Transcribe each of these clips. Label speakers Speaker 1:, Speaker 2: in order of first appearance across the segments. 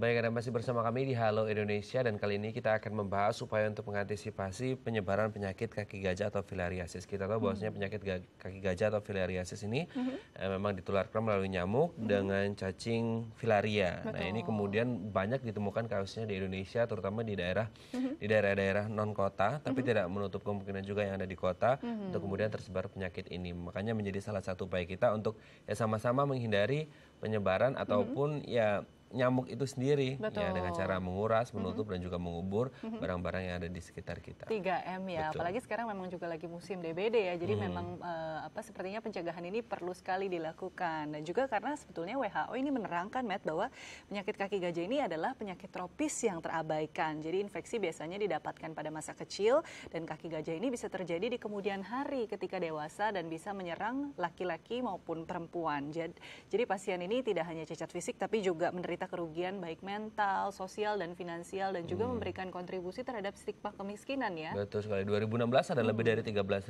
Speaker 1: Baik, Anda masih bersama kami di Halo Indonesia dan kali ini kita akan membahas supaya untuk mengantisipasi penyebaran penyakit kaki gajah atau filariasis. Kita tahu bahwasanya hmm. penyakit kaki gajah atau filariasis ini mm -hmm. eh, memang ditularkan melalui nyamuk mm -hmm. dengan cacing filaria. Betul. Nah, ini kemudian banyak ditemukan kasusnya di Indonesia terutama di daerah mm -hmm. di daerah-daerah non kota, tapi mm -hmm. tidak menutup kemungkinan juga yang ada di kota mm -hmm. untuk kemudian tersebar penyakit ini. Makanya menjadi salah satu upaya kita untuk ya sama-sama menghindari penyebaran hmm. ataupun mm -hmm. ya nyamuk itu sendiri ya dengan cara menguras, mhm. menutup mm -hmm. dan juga mengubur mhm. barang-barang yang ada di sekitar kita.
Speaker 2: 3M ya, Betul. apalagi sekarang memang juga lagi musim DBD ya. Jadi hmm. memang uh, apa sepertinya pencegahan ini perlu sekali dilakukan dan juga karena sebetulnya WHO ini menerangkan Matt bahwa penyakit kaki gajah ini adalah penyakit tropis yang terabaikan. Jadi infeksi biasanya didapatkan pada masa kecil dan kaki gajah ini bisa terjadi di kemudian hari ketika dewasa dan bisa menyerang laki-laki maupun perempuan. jadi pasien ini tidak hanya cacat fisik tapi juga menderita kita kerugian baik mental, sosial dan finansial dan juga hmm. memberikan kontribusi terhadap stigma kemiskinan ya. Betul
Speaker 1: sekali. 2016 ada hmm. lebih dari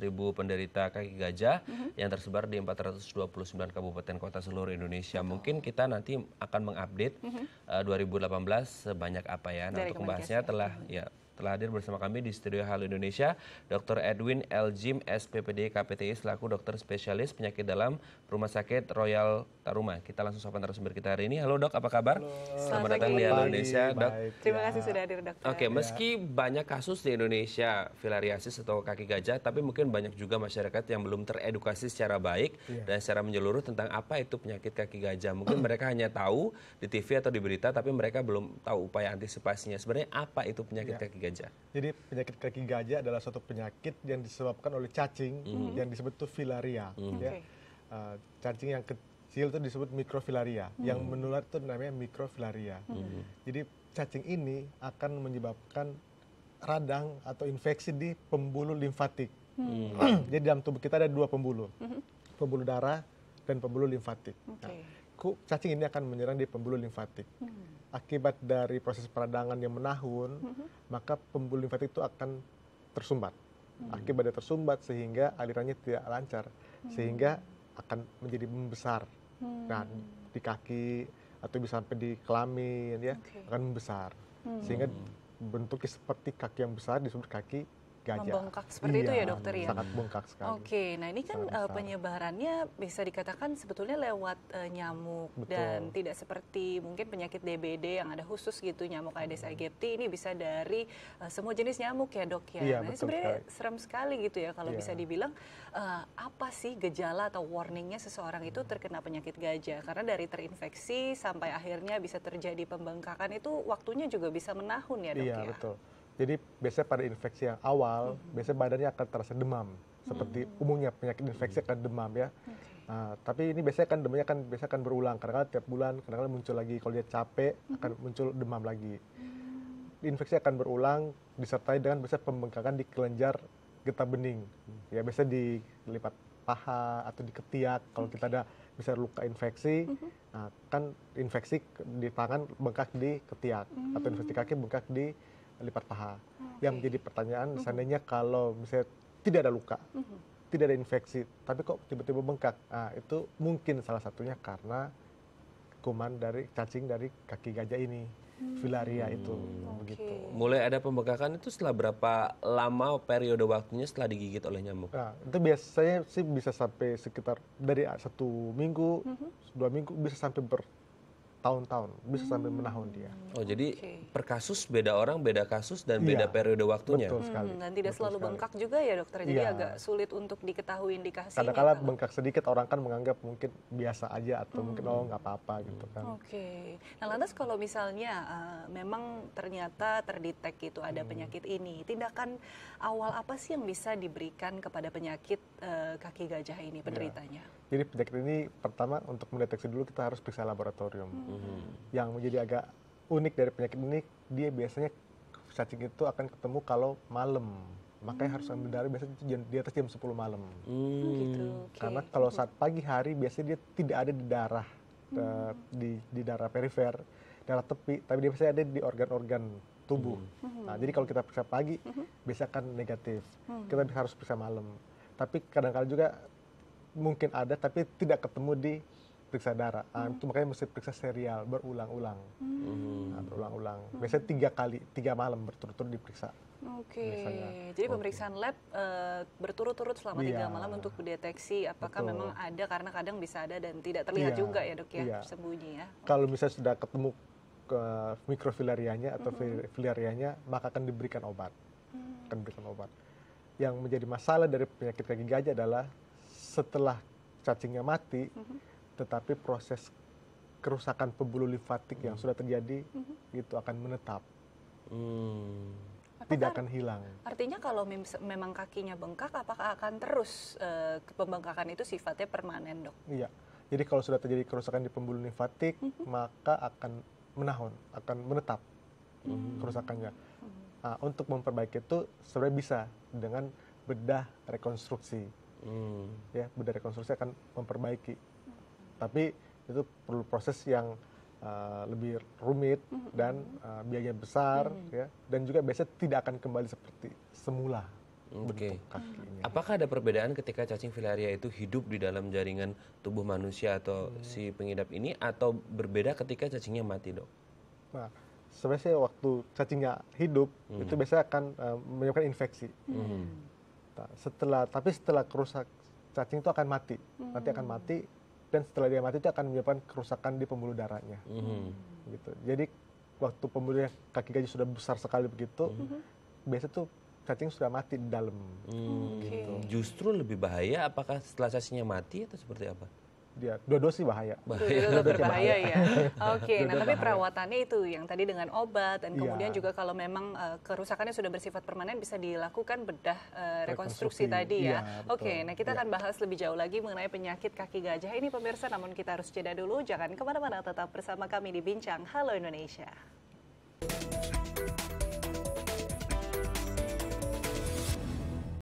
Speaker 1: ribu penderita kaki gajah hmm. yang tersebar di 429 kabupaten kota seluruh Indonesia. Betul. Mungkin kita nanti akan mengupdate hmm. uh, eh, 2018 sebanyak apa ya. Nah, untuk membahasnya telah hmm. ya telah hadir bersama kami di studio Halo Indonesia, Dr. Edwin L. Jim, SPPD KPTI selaku dokter spesialis penyakit dalam Rumah Sakit Royal Taruma. Kita langsung sopan narasumber kita hari ini. Halo dok, apa kabar? Halo. Selamat, Selamat datang di Halo Indonesia, Baik, dok. Baik, ya. Terima
Speaker 2: kasih sudah hadir dokter. Oke, okay, meski
Speaker 1: ya. banyak kasus di Indonesia filariasis atau kaki gajah, tapi mungkin banyak juga masyarakat yang belum teredukasi secara baik ya. dan secara menyeluruh tentang apa itu penyakit kaki gajah. Mungkin mereka hanya tahu di TV atau di berita, tapi mereka belum tahu upaya antisipasinya. Sebenarnya apa itu penyakit ya. kaki gajah? gajah.
Speaker 3: Jadi penyakit kaki gajah adalah suatu penyakit yang disebabkan oleh cacing mm. yang disebut itu filaria. Mm. Ya. Okay. Uh, eh, cacing yang kecil itu disebut mikrofilaria. Mm. Yang menular itu namanya mikrofilaria. Mm. Jadi cacing ini akan menyebabkan radang atau infeksi di pembuluh limfatik. Mm. Jadi dalam tubuh kita ada dua pembuluh, mm. pembuluh darah dan pembuluh limfatik. Okay. Nah, cacing ini akan menyerang di pembuluh limfatik. Mm akibat dari proses peradangan yang menahun, mm -hmm. maka pembuluh limfatik itu akan tersumbat. Mm -hmm. Akibatnya tersumbat sehingga alirannya tidak lancar, mm -hmm. sehingga akan menjadi membesar. Mm. Nah, di kaki atau bisa sampai di kelamin ya, okay. akan membesar. Mm. Sehingga bentuknya seperti kaki yang besar disebut kaki gajah. Membengkak seperti iya, itu ya iya, dokter ya. Sangat bengkak sekali.
Speaker 2: Oke, nah ini kan uh, penyebarannya bisa dikatakan sebetulnya lewat uh, nyamuk Betul. dan tidak seperti mungkin penyakit DBD yang ada khusus gitu nyamuk Aedes hmm. aegypti ini bisa dari uh, semua jenis nyamuk ya dok ya. Iya, nah, sebenarnya sekali. serem sekali gitu ya kalau iya. bisa dibilang uh, apa sih gejala atau warningnya seseorang itu hmm. terkena penyakit gajah karena dari terinfeksi sampai akhirnya bisa terjadi pembengkakan itu waktunya juga bisa menahun ya dok iya,
Speaker 3: ya. Betul. Jadi biasanya pada infeksi yang awal, mm-hmm. biasanya badannya akan terasa demam. Seperti mm-hmm. umumnya penyakit infeksi akan demam ya. Okay. Mm-hmm. Uh, tapi ini biasanya kan demamnya kan biasanya akan berulang. Kadang-kadang tiap bulan, kadang-kadang muncul lagi. Kalau dia capek, mm-hmm. akan muncul demam lagi. Mm-hmm. Infeksi akan berulang disertai dengan biasanya pembengkakan di kelenjar getah bening. Ya biasanya di lipat paha atau di ketiak. Kalau okay. kita ada bisa luka infeksi, mm-hmm. uh, kan infeksi di tangan bengkak di ketiak mm-hmm. atau infeksi mm-hmm. kaki bengkak di lipat paha. Okay. Hmm, Yang menjadi pertanyaan, uh-huh. seandainya kalau misalnya tidak ada luka, uh-huh. tidak ada infeksi, tapi kok tiba-tiba bengkak, nah, itu mungkin salah satunya karena kuman dari cacing dari kaki gajah ini. Filaria hmm. itu okay. begitu.
Speaker 1: Mulai ada pembengkakan itu setelah berapa lama periode waktunya setelah digigit oleh nyamuk?
Speaker 3: Nah, itu biasanya sih bisa sampai sekitar dari satu minggu, uh-huh. dua minggu bisa sampai ber tahun-tahun bisa sampai hmm.
Speaker 1: menahun dia. Oh jadi okay. per kasus beda orang beda kasus dan iya, beda ya, periode waktunya. Betul sekali. Hmm, dan
Speaker 2: tidak betul selalu sekali. bengkak juga ya dokter. Jadi ya. agak sulit untuk diketahui indikasinya. Kadang-kala kalau...
Speaker 1: Gitu. bengkak sedikit orang
Speaker 3: kan menganggap mungkin biasa aja atau hmm. mungkin oh nggak apa-apa gitu kan.
Speaker 2: Oke. Okay. Nah lantas kalau misalnya uh, memang ternyata terdetek itu ada hmm. penyakit ini, tindakan awal apa sih yang bisa diberikan kepada penyakit uh, kaki gajah ini iya. penderitanya? Ya.
Speaker 3: Jadi penyakit ini pertama untuk mendeteksi dulu kita harus periksa laboratorium. Hmm Hmm. Yang menjadi agak unik dari penyakit ini, dia biasanya cacing itu akan ketemu kalau malam. Makanya hmm. harus ambil darah mm. biasanya di atas jam 10 malam. Hmm. Gitu, Karena kalau mm-hmm. saat pagi hari biasanya dia tidak ada di darah hmm. di di darah perifer, darah tepi, tapi dia biasanya ada di organ-organ tubuh. Hmm. Nah, jadi kalau kita periksa pagi hmm. biasanya akan negatif. Hmm. Kita harus periksa malam. Tapi kadang-kadang juga mungkin ada tapi tidak ketemu di periksa darah. Hmm. itu makanya mesti periksa serial berulang-ulang.
Speaker 2: Hmm.
Speaker 3: Nah, berulang-ulang. Biasanya tiga kali, tiga malam berturut-turut diperiksa.
Speaker 2: Oke. Okay. Jadi pemeriksaan lab uh, berturut-turut selama iya. tiga malam untuk mendeteksi apakah Betul. memang ada karena kadang bisa ada dan tidak terlihat yeah. juga ya dok ya yeah. sembunyi ya.
Speaker 3: Kalau misalnya sudah ketemu ke mikrofilarianya atau mm-hmm. filarianya maka akan diberikan obat. Mm. Akan diberikan obat. Yang menjadi masalah dari penyakit kaki gajah adalah setelah cacingnya mati, mm-hmm tetapi proses kerusakan pembuluh limfatik yang hmm. sudah terjadi hmm. itu akan menetap. Hmm. tidak akan hilang.
Speaker 2: Artinya kalau memang kakinya bengkak, apakah akan terus e, pembengkakan itu sifatnya permanen, dok?
Speaker 3: Iya. Jadi kalau sudah terjadi kerusakan di pembuluh limfatik mm -hmm. maka akan menahun, akan menetap mm
Speaker 2: -hmm. kerusakannya. Mm -hmm.
Speaker 3: Nah, untuk memperbaiki itu sebenarnya bisa dengan bedah rekonstruksi. Mm. Ya, bedah rekonstruksi akan memperbaiki tapi itu perlu proses yang uh, lebih rumit mm-hmm. mm-hmm. dan uh, biaya besar mm-hmm. ya dan juga biasanya tidak akan kembali seperti semula
Speaker 1: Oke. Okay. Apakah ada perbedaan ketika cacing filaria itu hidup di dalam jaringan tubuh manusia atau hmm. si pengidap ini atau berbeda ketika cacingnya mati, Dok?
Speaker 3: Nah, sebenarnya waktu cacingnya hidup hmm. itu biasanya akan uh, menyebabkan infeksi. Hmm. Nah, setelah tapi setelah kerusak cacing itu akan mati. Hmm. Nanti akan hmm. mati dan setelah dia mati itu akan menyebabkan kerusakan di pembuluh darahnya. Mm-hmm. Gitu. Jadi waktu pembuluhnya kaki gajah sudah besar sekali begitu, mm-hmm. biasa tuh cacing sudah
Speaker 1: mati di dalam. Mm. -hmm. Gitu. Justru lebih bahaya apakah setelah cacingnya mati atau seperti apa?
Speaker 3: dia dua dosis sih bahaya. Dua-dua
Speaker 2: bahaya ya. Oke, okay, nah tapi bahaya. perawatannya itu yang tadi dengan obat dan iya. kemudian yeah. juga kalau memang uh, kerusakannya sudah bersifat permanen bisa dilakukan bedah uh, rekonstruksi, rekonstruksi tadi ya. Yeah, iya, Oke, okay, nah kita yeah. akan bahas lebih jauh lagi mengenai penyakit kaki gajah ini pemirsa. Namun kita harus jeda dulu, jangan kemana-mana, tetap bersama kami di Bincang Halo Indonesia.